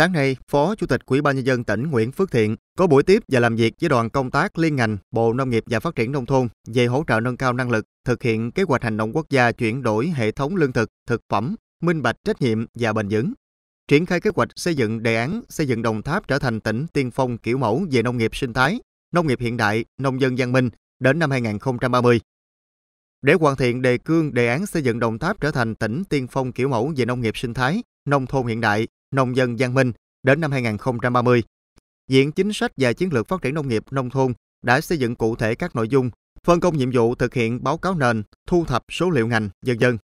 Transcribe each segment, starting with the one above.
Sáng nay, Phó Chủ tịch Ủy ban nhân dân tỉnh Nguyễn Phước Thiện có buổi tiếp và làm việc với đoàn công tác liên ngành Bộ Nông nghiệp và Phát triển nông thôn về hỗ trợ nâng cao năng lực thực hiện kế hoạch hành động quốc gia chuyển đổi hệ thống lương thực, thực phẩm, minh bạch trách nhiệm và bền vững. Triển khai kế hoạch xây dựng đề án xây dựng Đồng Tháp trở thành tỉnh tiên phong kiểu mẫu về nông nghiệp sinh thái, nông nghiệp hiện đại, nông dân văn minh đến năm 2030 để hoàn thiện đề cương đề án xây dựng Đồng Tháp trở thành tỉnh tiên phong kiểu mẫu về nông nghiệp sinh thái, nông thôn hiện đại, nông dân văn minh đến năm 2030, Viện Chính sách và Chiến lược Phát triển Nông nghiệp Nông thôn đã xây dựng cụ thể các nội dung, phân công nhiệm vụ thực hiện báo cáo nền, thu thập số liệu ngành, dân dân.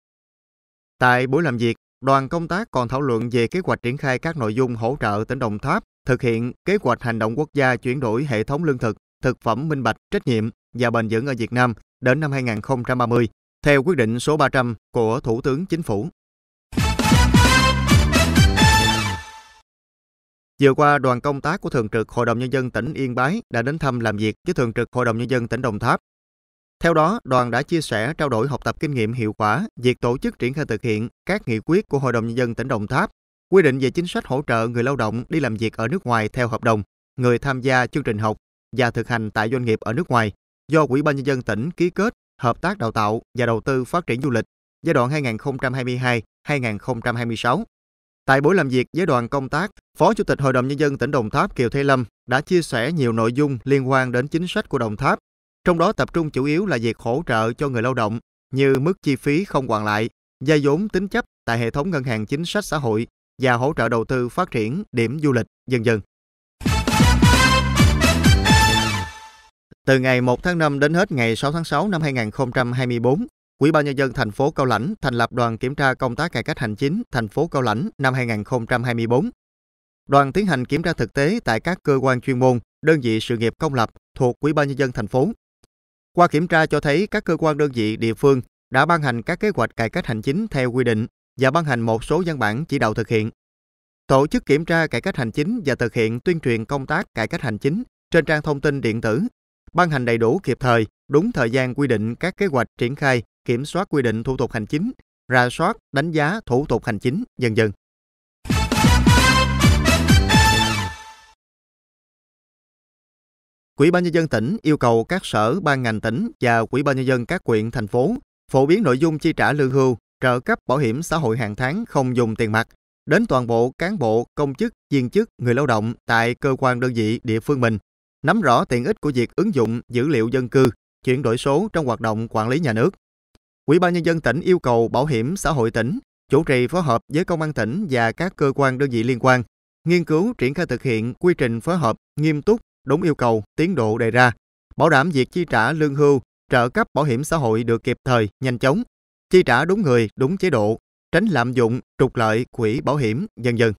Tại buổi làm việc, đoàn công tác còn thảo luận về kế hoạch triển khai các nội dung hỗ trợ tỉnh Đồng Tháp thực hiện kế hoạch hành động quốc gia chuyển đổi hệ thống lương thực, thực phẩm minh bạch, trách nhiệm và bền vững ở Việt Nam đến năm 2030 theo quyết định số 300 của Thủ tướng Chính phủ. Vừa qua, đoàn công tác của Thường trực Hội đồng Nhân dân tỉnh Yên Bái đã đến thăm làm việc với Thường trực Hội đồng Nhân dân tỉnh Đồng Tháp. Theo đó, đoàn đã chia sẻ trao đổi học tập kinh nghiệm hiệu quả việc tổ chức triển khai thực hiện các nghị quyết của Hội đồng Nhân dân tỉnh Đồng Tháp, quy định về chính sách hỗ trợ người lao động đi làm việc ở nước ngoài theo hợp đồng, người tham gia chương trình học và thực hành tại doanh nghiệp ở nước ngoài, do Ủy ban nhân dân tỉnh ký kết hợp tác đào tạo và đầu tư phát triển du lịch giai đoạn 2022-2026. Tại buổi làm việc với đoàn công tác, Phó Chủ tịch Hội đồng Nhân dân tỉnh Đồng Tháp Kiều Thế Lâm đã chia sẻ nhiều nội dung liên quan đến chính sách của Đồng Tháp, trong đó tập trung chủ yếu là việc hỗ trợ cho người lao động như mức chi phí không hoàn lại, gia vốn tính chấp tại hệ thống ngân hàng chính sách xã hội và hỗ trợ đầu tư phát triển điểm du lịch, dân dân. Từ ngày 1 tháng 5 đến hết ngày 6 tháng 6 năm 2024, Ủy ban nhân dân thành phố Cao Lãnh thành lập đoàn kiểm tra công tác cải cách hành chính thành phố Cao Lãnh năm 2024. Đoàn tiến hành kiểm tra thực tế tại các cơ quan chuyên môn, đơn vị sự nghiệp công lập thuộc Ủy ban nhân dân thành phố. Qua kiểm tra cho thấy các cơ quan đơn vị địa phương đã ban hành các kế hoạch cải cách hành chính theo quy định và ban hành một số văn bản chỉ đạo thực hiện. Tổ chức kiểm tra cải cách hành chính và thực hiện tuyên truyền công tác cải cách hành chính trên trang thông tin điện tử ban hành đầy đủ kịp thời, đúng thời gian quy định các kế hoạch triển khai, kiểm soát quy định thủ tục hành chính, ra soát, đánh giá thủ tục hành chính, dần dần. Quỹ ban nhân dân tỉnh yêu cầu các sở ban ngành tỉnh và Quỹ ban nhân dân các quyện thành phố phổ biến nội dung chi trả lương hưu, trợ cấp bảo hiểm xã hội hàng tháng không dùng tiền mặt đến toàn bộ cán bộ, công chức, viên chức, người lao động tại cơ quan đơn vị địa phương mình nắm rõ tiện ích của việc ứng dụng dữ liệu dân cư, chuyển đổi số trong hoạt động quản lý nhà nước. Ủy ban nhân dân tỉnh yêu cầu Bảo hiểm xã hội tỉnh chủ trì phối hợp với công an tỉnh và các cơ quan đơn vị liên quan, nghiên cứu triển khai thực hiện quy trình phối hợp nghiêm túc, đúng yêu cầu, tiến độ đề ra, bảo đảm việc chi trả lương hưu, trợ cấp bảo hiểm xã hội được kịp thời, nhanh chóng, chi trả đúng người, đúng chế độ, tránh lạm dụng, trục lợi quỹ bảo hiểm, dân dân.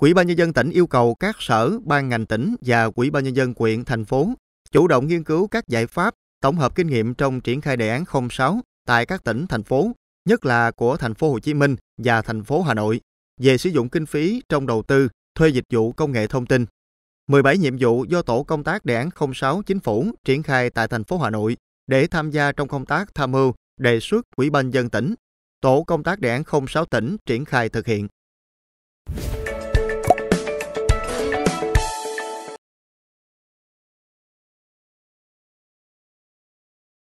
Quỹ ban nhân dân tỉnh yêu cầu các sở, ban ngành tỉnh và Quỹ ban nhân dân quyện, thành phố chủ động nghiên cứu các giải pháp, tổng hợp kinh nghiệm trong triển khai đề án 06 tại các tỉnh, thành phố, nhất là của thành phố Hồ Chí Minh và thành phố Hà Nội về sử dụng kinh phí trong đầu tư, thuê dịch vụ công nghệ thông tin. 17 nhiệm vụ do tổ công tác đề án 06 chính phủ triển khai tại thành phố Hà Nội để tham gia trong công tác tham mưu đề xuất Quỹ ban dân tỉnh, tổ công tác đề án 06 tỉnh triển khai thực hiện.